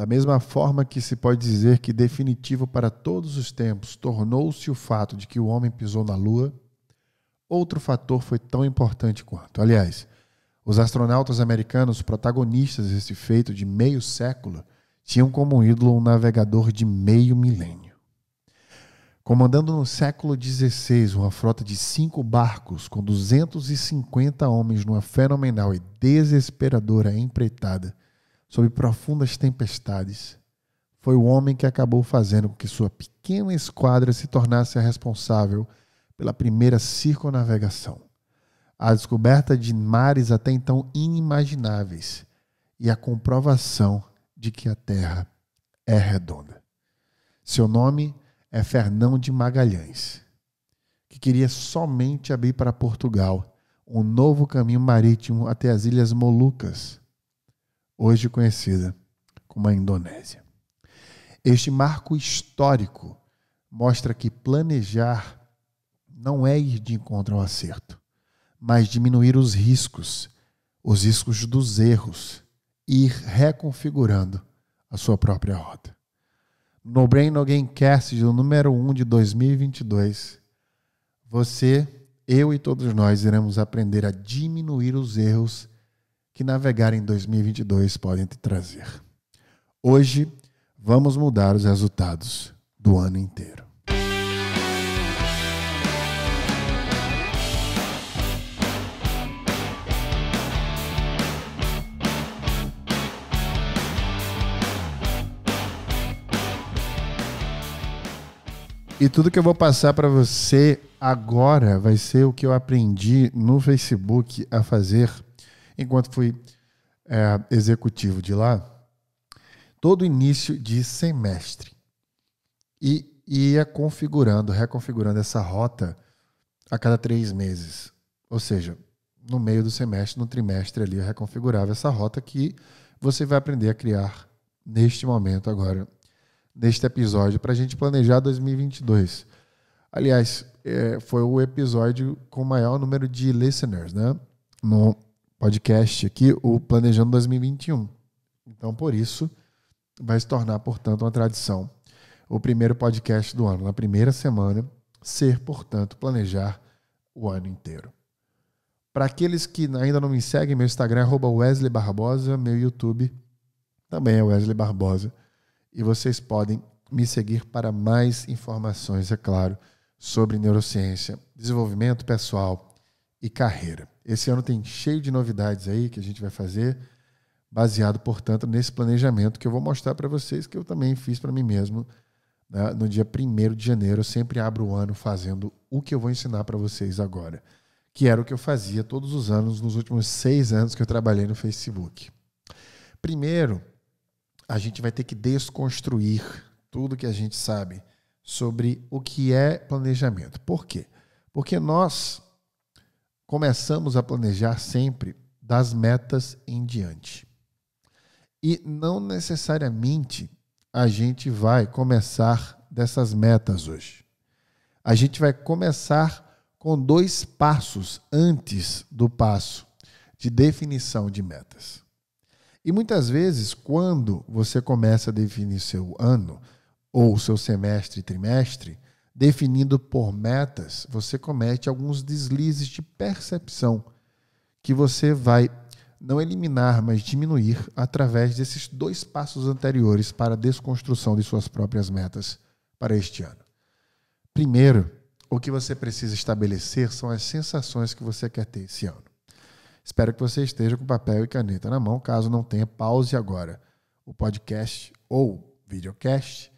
Da mesma forma que se pode dizer que definitivo para todos os tempos tornou-se o fato de que o homem pisou na Lua, outro fator foi tão importante quanto. Aliás, os astronautas americanos protagonistas desse feito de meio século tinham como ídolo um navegador de meio milênio. Comandando no século XVI uma frota de cinco barcos com 250 homens numa fenomenal e desesperadora empreitada sob profundas tempestades, foi o homem que acabou fazendo com que sua pequena esquadra se tornasse a responsável pela primeira circunnavegação, a descoberta de mares até então inimagináveis e a comprovação de que a Terra é redonda. Seu nome é Fernão de Magalhães, que queria somente abrir para Portugal um novo caminho marítimo até as Ilhas Molucas hoje conhecida como a Indonésia. Este marco histórico mostra que planejar não é ir de encontro ao acerto, mas diminuir os riscos, os riscos dos erros, e ir reconfigurando a sua própria rota. No Brain No Gamecast do número 1 de 2022, você, eu e todos nós iremos aprender a diminuir os erros que navegar em 2022 podem te trazer. Hoje, vamos mudar os resultados do ano inteiro. E tudo que eu vou passar para você agora vai ser o que eu aprendi no Facebook a fazer enquanto fui é, executivo de lá, todo início de semestre. E ia configurando, reconfigurando essa rota a cada três meses. Ou seja, no meio do semestre, no trimestre ali, eu reconfigurava essa rota que você vai aprender a criar neste momento agora, neste episódio, para a gente planejar 2022. Aliás, é, foi o episódio com o maior número de listeners, né? No, podcast aqui, o Planejando 2021. Então, por isso, vai se tornar, portanto, uma tradição. O primeiro podcast do ano, na primeira semana, ser, portanto, planejar o ano inteiro. Para aqueles que ainda não me seguem, meu Instagram é Wesley Barbosa, meu YouTube também é Wesley Barbosa. E vocês podem me seguir para mais informações, é claro, sobre neurociência, desenvolvimento pessoal, e carreira. Esse ano tem cheio de novidades aí que a gente vai fazer, baseado, portanto, nesse planejamento que eu vou mostrar para vocês, que eu também fiz para mim mesmo né? no dia 1 de janeiro. Eu sempre abro o ano fazendo o que eu vou ensinar para vocês agora, que era o que eu fazia todos os anos nos últimos seis anos que eu trabalhei no Facebook. Primeiro, a gente vai ter que desconstruir tudo que a gente sabe sobre o que é planejamento. Por quê? Porque nós começamos a planejar sempre das metas em diante. E não necessariamente a gente vai começar dessas metas hoje. A gente vai começar com dois passos antes do passo de definição de metas. E muitas vezes, quando você começa a definir seu ano ou seu semestre e trimestre, definindo por metas, você comete alguns deslizes de percepção que você vai não eliminar, mas diminuir através desses dois passos anteriores para a desconstrução de suas próprias metas para este ano. Primeiro, o que você precisa estabelecer são as sensações que você quer ter esse ano. Espero que você esteja com papel e caneta na mão. Caso não tenha, pause agora o podcast ou videocast.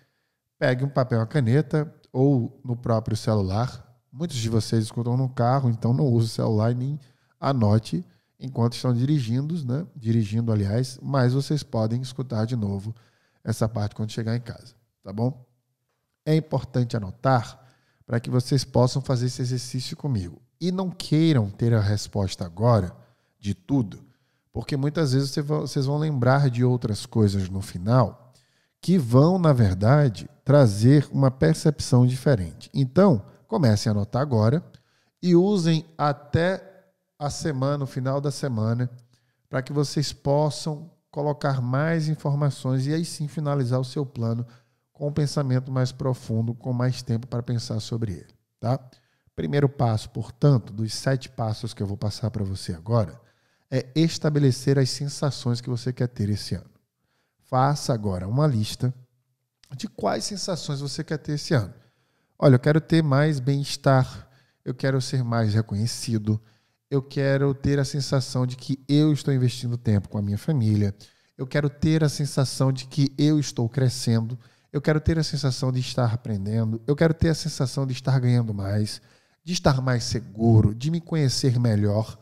Pegue um papel e caneta, ou no próprio celular. Muitos de vocês escutam no carro, então não use o celular e nem anote enquanto estão dirigindo, né? Dirigindo, aliás, mas vocês podem escutar de novo essa parte quando chegar em casa, tá bom? É importante anotar para que vocês possam fazer esse exercício comigo. E não queiram ter a resposta agora de tudo, porque muitas vezes vocês vão lembrar de outras coisas no final que vão, na verdade, trazer uma percepção diferente. Então, comecem a anotar agora e usem até a semana, o final da semana, para que vocês possam colocar mais informações e aí sim finalizar o seu plano com um pensamento mais profundo, com mais tempo para pensar sobre ele, tá? Primeiro passo, portanto, dos sete passos que eu vou passar para você agora, é estabelecer as sensações que você quer ter esse ano. Faça agora uma lista de quais sensações você quer ter esse ano. Olha, eu quero ter mais bem-estar, eu quero ser mais reconhecido, eu quero ter a sensação de que eu estou investindo tempo com a minha família, eu quero ter a sensação de que eu estou crescendo, eu quero ter a sensação de estar aprendendo, eu quero ter a sensação de estar ganhando mais, de estar mais seguro, de me conhecer melhor.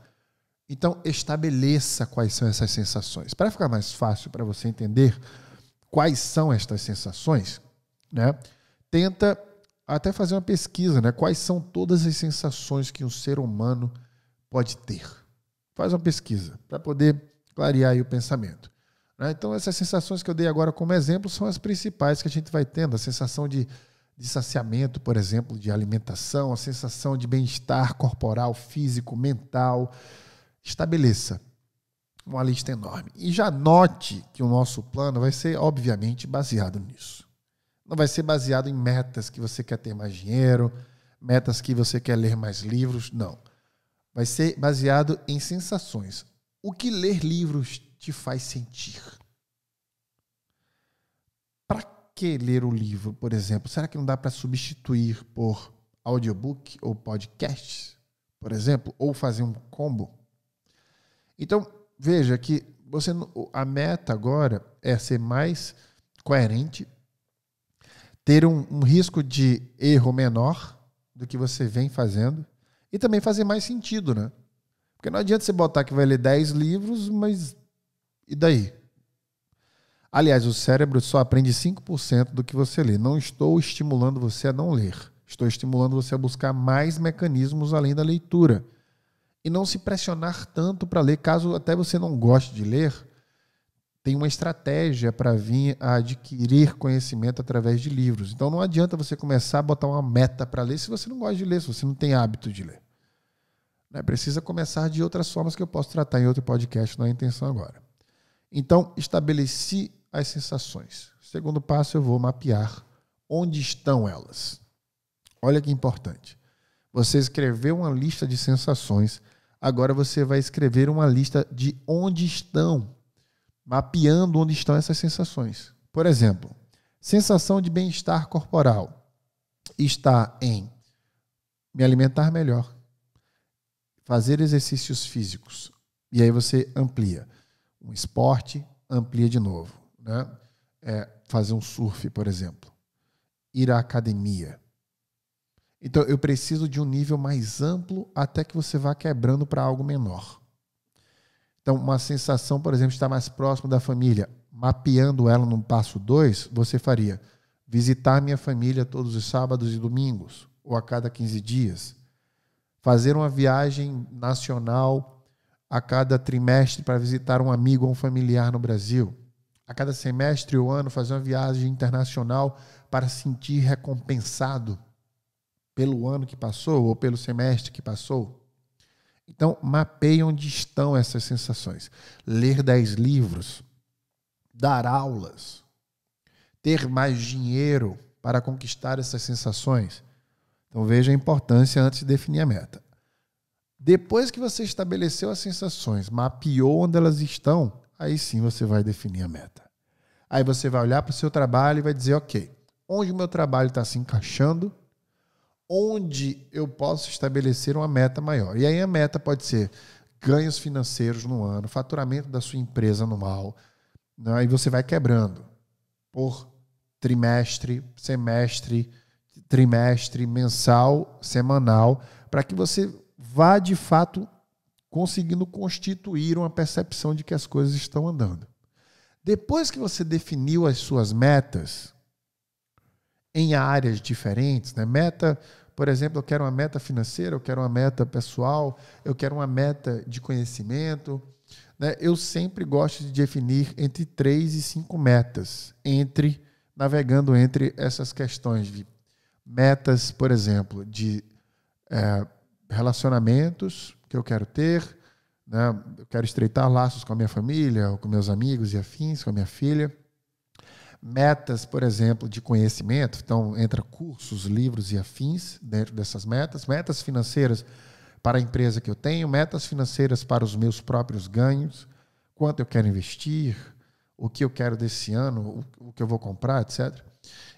Então, estabeleça quais são essas sensações. Para ficar mais fácil para você entender quais são estas sensações, né? Tenta até fazer uma pesquisa, né? Quais são todas as sensações que um ser humano pode ter? Faz uma pesquisa para poder clarear o pensamento. Né? Então, essas sensações que eu dei agora como exemplo são as principais que a gente vai tendo: a sensação de, de saciamento, por exemplo, de alimentação, a sensação de bem-estar corporal, físico, mental estabeleça uma lista enorme. E já note que o nosso plano vai ser, obviamente, baseado nisso. Não vai ser baseado em metas que você quer ter mais dinheiro, metas que você quer ler mais livros, não. Vai ser baseado em sensações. O que ler livros te faz sentir? Para que ler o livro, por exemplo? Será que não dá para substituir por audiobook ou podcast, por exemplo, ou fazer um combo? Então, veja que você a meta agora é ser mais coerente, ter um, um risco de erro menor do que você vem fazendo e também fazer mais sentido, né? Porque não adianta você botar que vai ler 10 livros, mas e daí? Aliás, o cérebro só aprende 5% do que você lê. Não estou estimulando você a não ler. Estou estimulando você a buscar mais mecanismos além da leitura e não se pressionar tanto para ler. Caso até você não goste de ler, tem uma estratégia para vir a adquirir conhecimento através de livros. Então não adianta você começar a botar uma meta para ler se você não gosta de ler, se você não tem hábito de ler. Né? Precisa começar de outras formas que eu posso tratar em outro podcast, não é a intenção agora. Então, estabeleci as sensações. Segundo passo, eu vou mapear onde estão elas. Olha que importante. Você escreveu uma lista de sensações Agora você vai escrever uma lista de onde estão, mapeando onde estão essas sensações. Por exemplo, sensação de bem-estar corporal está em me alimentar melhor, fazer exercícios físicos. E aí você amplia. Um esporte amplia de novo. Né? É fazer um surf, por exemplo. Ir à academia. Então eu preciso de um nível mais amplo até que você vá quebrando para algo menor. Então, uma sensação, por exemplo, de estar mais próximo da família, mapeando ela no passo 2, você faria visitar minha família todos os sábados e domingos, ou a cada 15 dias, fazer uma viagem nacional a cada trimestre para visitar um amigo ou um familiar no Brasil, a cada semestre ou ano fazer uma viagem internacional para sentir recompensado pelo ano que passou ou pelo semestre que passou. Então, mapeie onde estão essas sensações. Ler 10 livros, dar aulas, ter mais dinheiro para conquistar essas sensações. Então, veja a importância antes de definir a meta. Depois que você estabeleceu as sensações, mapeou onde elas estão, aí sim você vai definir a meta. Aí você vai olhar para o seu trabalho e vai dizer, ok, onde o meu trabalho está se encaixando onde eu posso estabelecer uma meta maior. E aí a meta pode ser ganhos financeiros no ano, faturamento da sua empresa anual. Né? E você vai quebrando por trimestre, semestre, trimestre, mensal, semanal, para que você vá de fato conseguindo constituir uma percepção de que as coisas estão andando. Depois que você definiu as suas metas, em áreas diferentes, né? Meta, por exemplo, eu quero uma meta financeira, eu quero uma meta pessoal, eu quero uma meta de conhecimento. Né? Eu sempre gosto de definir entre três e cinco metas, entre navegando entre essas questões de metas, por exemplo, de é, relacionamentos que eu quero ter, né? eu quero estreitar laços com a minha família, com meus amigos e afins, com a minha filha metas, por exemplo, de conhecimento, então entra cursos, livros e afins dentro dessas metas, metas financeiras para a empresa que eu tenho, metas financeiras para os meus próprios ganhos, quanto eu quero investir, o que eu quero desse ano, o que eu vou comprar, etc.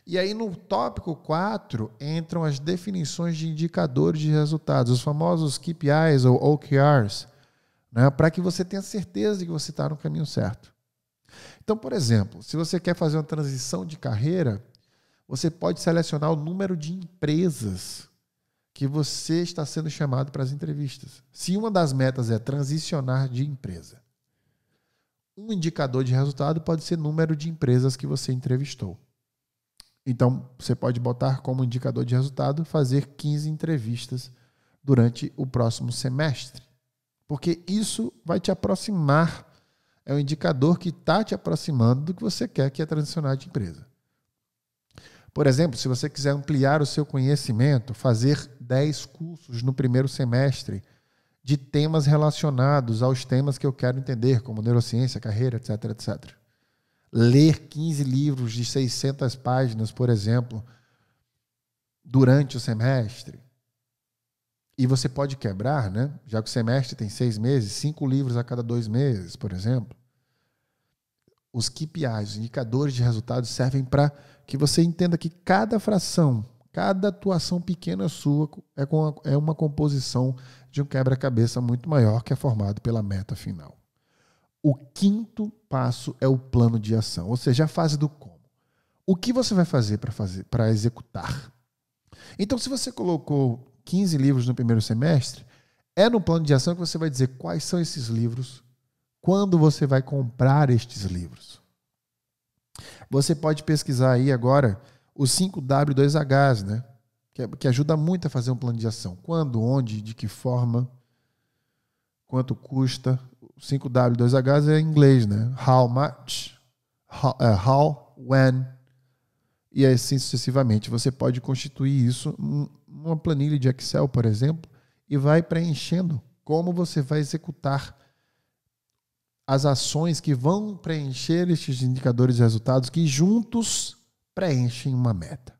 E aí no tópico 4 entram as definições de indicadores de resultados, os famosos KPIs ou OKRs, né, para que você tenha certeza de que você está no caminho certo. Então, por exemplo, se você quer fazer uma transição de carreira, você pode selecionar o número de empresas que você está sendo chamado para as entrevistas. Se uma das metas é transicionar de empresa, um indicador de resultado pode ser número de empresas que você entrevistou. Então, você pode botar como indicador de resultado fazer 15 entrevistas durante o próximo semestre, porque isso vai te aproximar é um indicador que está te aproximando do que você quer, que é transicionar de empresa. Por exemplo, se você quiser ampliar o seu conhecimento, fazer 10 cursos no primeiro semestre de temas relacionados aos temas que eu quero entender, como neurociência, carreira, etc, etc. Ler 15 livros de 600 páginas, por exemplo, durante o semestre. E você pode quebrar, né? Já que o semestre tem seis meses, cinco livros a cada dois meses, por exemplo. Os KPIs, os indicadores de resultados, servem para que você entenda que cada fração, cada atuação pequena sua é, com é uma composição de um quebra-cabeça muito maior que é formado pela meta final. O quinto passo é o plano de ação, ou seja, a fase do como. O que você vai fazer para fazer para executar? Então, se você colocou 15 livros no primeiro semestre, é no plano de ação que você vai dizer quais são esses livros, quando você vai comprar estes livros. Você pode pesquisar aí agora os 5W2Hs, né? Que, é, que ajuda muito a fazer um plano de ação. Quando, onde, de que forma, quanto custa. 5W2Hs é em inglês, né? How much, how, uh, how when, e assim sucessivamente. Você pode constituir isso numa planilha de Excel, por exemplo, e vai preenchendo como você vai executar as ações que vão preencher estes indicadores de resultados que juntos preenchem uma meta.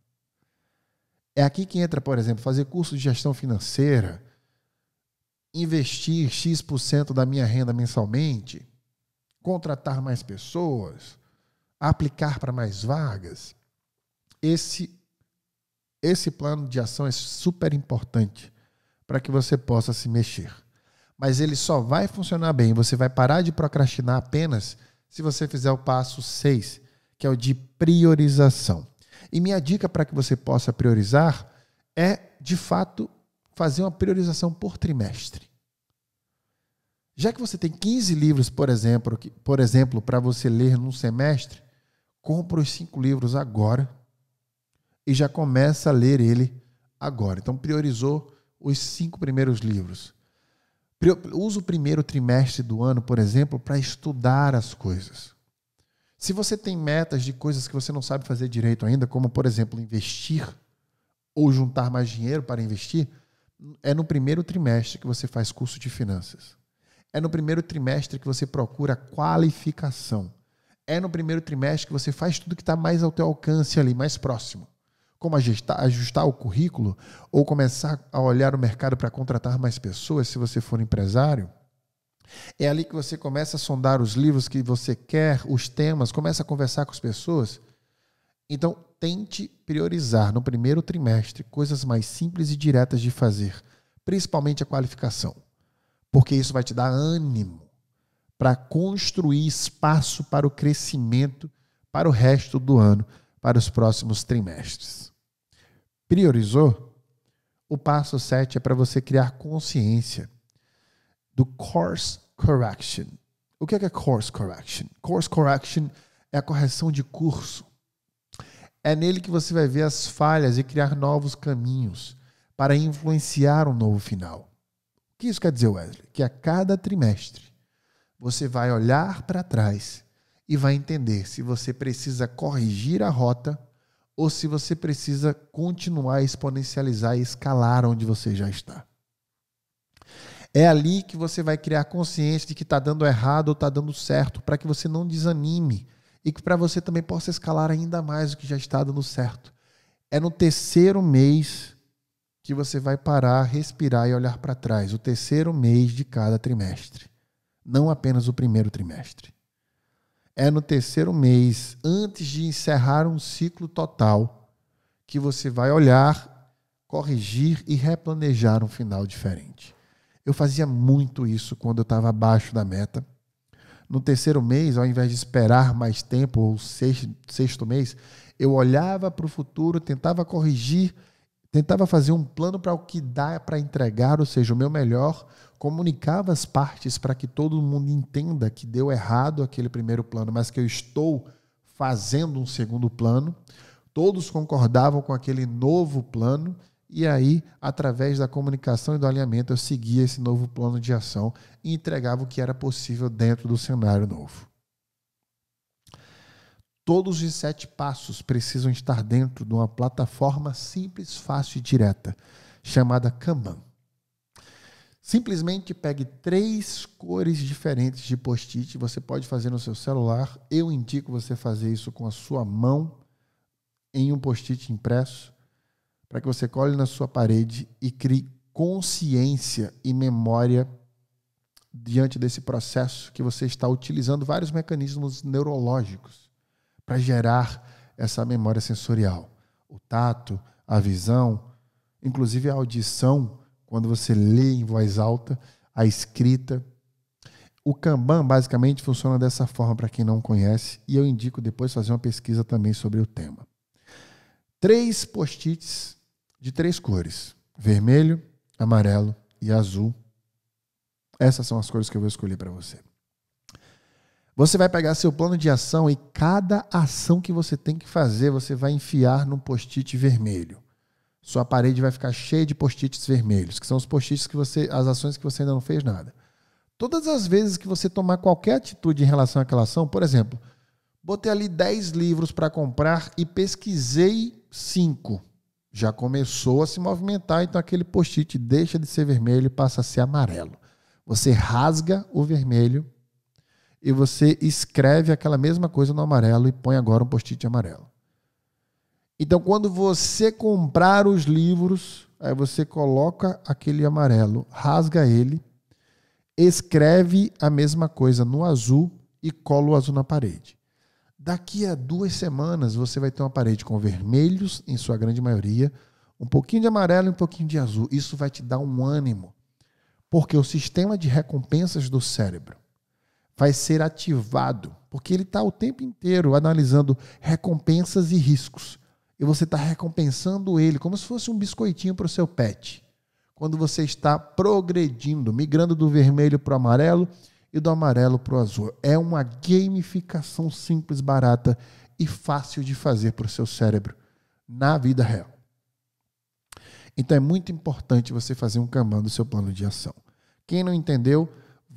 É aqui que entra, por exemplo, fazer curso de gestão financeira, investir X% da minha renda mensalmente, contratar mais pessoas, aplicar para mais vagas esse esse plano de ação é super importante para que você possa se mexer. Mas ele só vai funcionar bem, você vai parar de procrastinar apenas se você fizer o passo 6, que é o de priorização. E minha dica para que você possa priorizar é, de fato, fazer uma priorização por trimestre. Já que você tem 15 livros, por exemplo, que, por exemplo, para você ler num semestre, compra os cinco livros agora e já começa a ler ele agora. Então, priorizou os cinco primeiros livros. Usa o primeiro trimestre do ano, por exemplo, para estudar as coisas. Se você tem metas de coisas que você não sabe fazer direito ainda, como, por exemplo, investir ou juntar mais dinheiro para investir, é no primeiro trimestre que você faz curso de finanças. É no primeiro trimestre que você procura qualificação. É no primeiro trimestre que você faz tudo que está mais ao teu alcance ali, mais próximo como ajustar, ajustar, o currículo ou começar a olhar o mercado para contratar mais pessoas se você for empresário. É ali que você começa a sondar os livros que você quer, os temas, começa a conversar com as pessoas. Então, tente priorizar no primeiro trimestre coisas mais simples e diretas de fazer, principalmente a qualificação, porque isso vai te dar ânimo para construir espaço para o crescimento para o resto do ano, para os próximos trimestres priorizou, o passo 7 é para você criar consciência do course correction. O é que é, course correction? Course correction é a correção de curso. É nele que você vai ver as falhas e criar novos caminhos para influenciar um novo final. O que isso quer dizer, Wesley? Que a cada trimestre você vai olhar para trás e vai entender se você precisa corrigir a rota ou se você precisa continuar a exponencializar e escalar onde você já está. É ali que você vai criar consciência de que está dando errado ou está dando certo, para que você não desanime e que para você também possa escalar ainda mais o que já está dando certo. É no terceiro mês que você vai parar, respirar e olhar para trás. O terceiro mês de cada trimestre, não apenas o primeiro trimestre é no terceiro mês, antes de encerrar um ciclo total, que você vai olhar, corrigir e replanejar um final diferente. Eu fazia muito isso quando eu estava abaixo da meta. No terceiro mês, ao invés de esperar mais tempo, ou sexto, sexto mês, eu olhava para o futuro, tentava corrigir Tentava fazer um plano para o que dá para entregar, ou seja, o meu melhor, comunicava as partes para que todo mundo entenda que deu errado aquele primeiro plano, mas que eu estou fazendo um segundo plano. Todos concordavam com aquele novo plano, e aí, através da comunicação e do alinhamento, eu seguia esse novo plano de ação e entregava o que era possível dentro do cenário novo. Todos os sete passos precisam estar dentro de uma plataforma simples, fácil e direta, chamada Kanban. Simplesmente pegue três cores diferentes de post-it, você pode fazer no seu celular. Eu indico você fazer isso com a sua mão em um post-it impresso, para que você cole na sua parede e crie consciência e memória diante desse processo que você está utilizando vários mecanismos neurológicos para gerar essa memória sensorial. O tato, a visão, inclusive a audição, quando você lê em voz alta, a escrita. O Kanban basicamente funciona dessa forma para quem não conhece, e eu indico depois fazer uma pesquisa também sobre o tema. Três post-its de três cores: vermelho, amarelo e azul. Essas são as cores que eu vou escolher para você. Você vai pegar seu plano de ação e cada ação que você tem que fazer, você vai enfiar num post-it vermelho. Sua parede vai ficar cheia de post-its vermelhos, que são os post-its que você, as ações que você ainda não fez nada. Todas as vezes que você tomar qualquer atitude em relação àquela ação, por exemplo, botei ali 10 livros para comprar e pesquisei 5. Já começou a se movimentar, então aquele post-it deixa de ser vermelho e passa a ser amarelo. Você rasga o vermelho e você escreve aquela mesma coisa no amarelo e põe agora um post-it amarelo. Então, quando você comprar os livros, aí você coloca aquele amarelo, rasga ele, escreve a mesma coisa no azul e cola o azul na parede. Daqui a duas semanas você vai ter uma parede com vermelhos, em sua grande maioria, um pouquinho de amarelo e um pouquinho de azul. Isso vai te dar um ânimo, porque o sistema de recompensas do cérebro vai ser ativado, porque ele está o tempo inteiro analisando recompensas e riscos. E você está recompensando ele como se fosse um biscoitinho para o seu pet. Quando você está progredindo, migrando do vermelho para o amarelo e do amarelo para o azul. É uma gamificação simples, barata e fácil de fazer para o seu cérebro na vida real. Então é muito importante você fazer um Kanban do seu plano de ação. Quem não entendeu,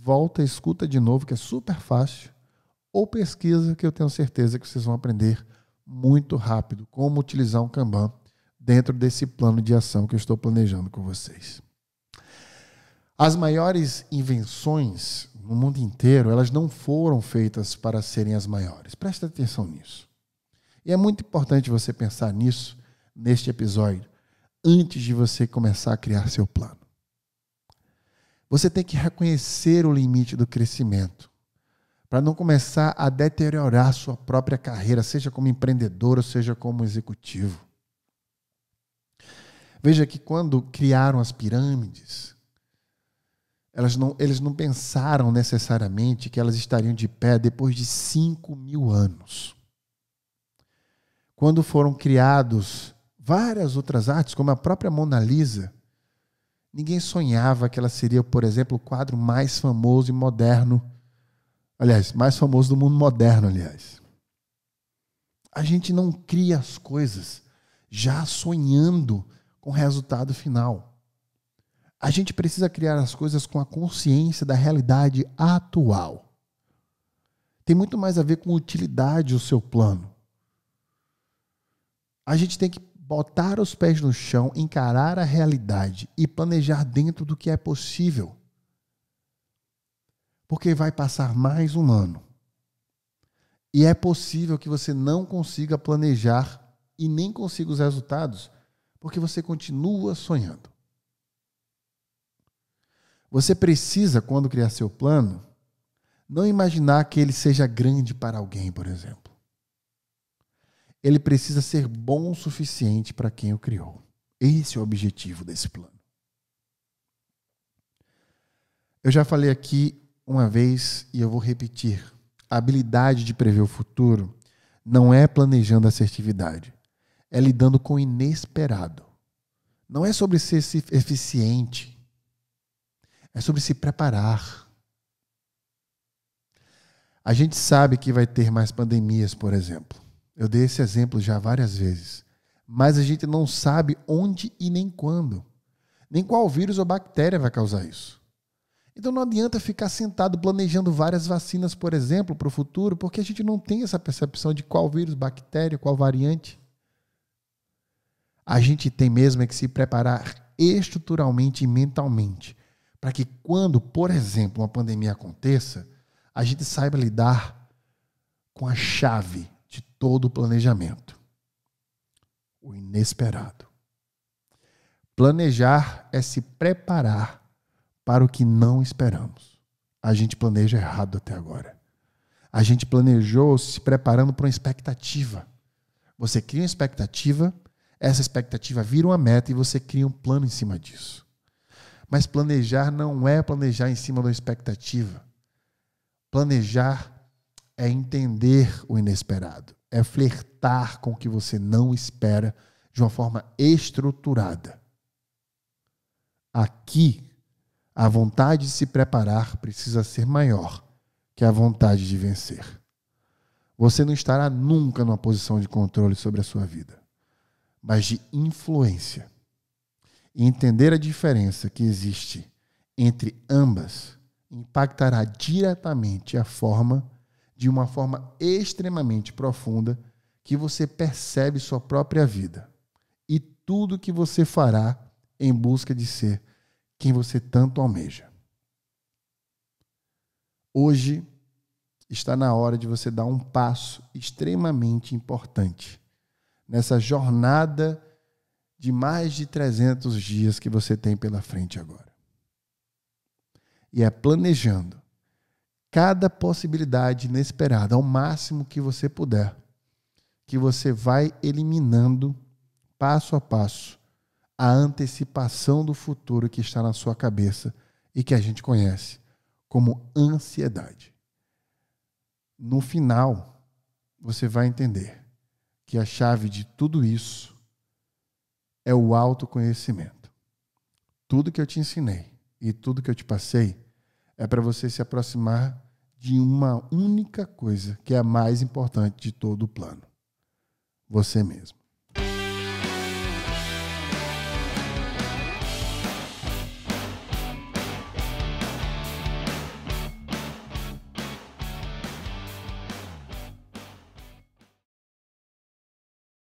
volta, escuta de novo, que é super fácil, ou pesquisa, que eu tenho certeza que vocês vão aprender muito rápido como utilizar um Kanban dentro desse plano de ação que eu estou planejando com vocês. As maiores invenções no mundo inteiro, elas não foram feitas para serem as maiores. Presta atenção nisso. E é muito importante você pensar nisso neste episódio, antes de você começar a criar seu plano. Você tem que reconhecer o limite do crescimento para não começar a deteriorar sua própria carreira, seja como empreendedor ou seja como executivo. Veja que quando criaram as pirâmides, elas não, eles não pensaram necessariamente que elas estariam de pé depois de 5 mil anos. Quando foram criados várias outras artes, como a própria Mona Lisa, Ninguém sonhava que ela seria, por exemplo, o quadro mais famoso e moderno. Aliás, mais famoso do mundo moderno, aliás. A gente não cria as coisas já sonhando com o resultado final. A gente precisa criar as coisas com a consciência da realidade atual. Tem muito mais a ver com utilidade o seu plano. A gente tem que botar os pés no chão, encarar a realidade e planejar dentro do que é possível. Porque vai passar mais um ano. E é possível que você não consiga planejar e nem consiga os resultados, porque você continua sonhando. Você precisa, quando criar seu plano, não imaginar que ele seja grande para alguém, por exemplo ele precisa ser bom o suficiente para quem o criou. Esse é o objetivo desse plano. Eu já falei aqui uma vez e eu vou repetir: a habilidade de prever o futuro não é planejando assertividade, é lidando com o inesperado. Não é sobre ser eficiente, é sobre se preparar. A gente sabe que vai ter mais pandemias, por exemplo. Eu dei esse exemplo já várias vezes. Mas a gente não sabe onde e nem quando. Nem qual vírus ou bactéria vai causar isso. Então não adianta ficar sentado planejando várias vacinas, por exemplo, para o futuro, porque a gente não tem essa percepção de qual vírus, bactéria, qual variante. A gente tem mesmo é que se preparar estruturalmente e mentalmente para que quando, por exemplo, uma pandemia aconteça, a gente saiba lidar com a chave de todo o planejamento. O inesperado. Planejar é se preparar para o que não esperamos. A gente planeja errado até agora. A gente planejou se preparando para uma expectativa. Você cria uma expectativa, essa expectativa vira uma meta e você cria um plano em cima disso. Mas planejar não é planejar em cima da expectativa. Planejar é entender o inesperado, é flertar com o que você não espera de uma forma estruturada. Aqui, a vontade de se preparar precisa ser maior que a vontade de vencer. Você não estará nunca numa posição de controle sobre a sua vida, mas de influência. E entender a diferença que existe entre ambas impactará diretamente a forma de uma forma extremamente profunda que você percebe sua própria vida e tudo que você fará em busca de ser quem você tanto almeja. Hoje está na hora de você dar um passo extremamente importante nessa jornada de mais de 300 dias que você tem pela frente agora. E é planejando cada possibilidade inesperada ao máximo que você puder, que você vai eliminando passo a passo a antecipação do futuro que está na sua cabeça e que a gente conhece como ansiedade. No final, você vai entender que a chave de tudo isso é o autoconhecimento. Tudo que eu te ensinei e tudo que eu te passei é para você se aproximar de uma única coisa que é a mais importante de todo o plano: você mesmo.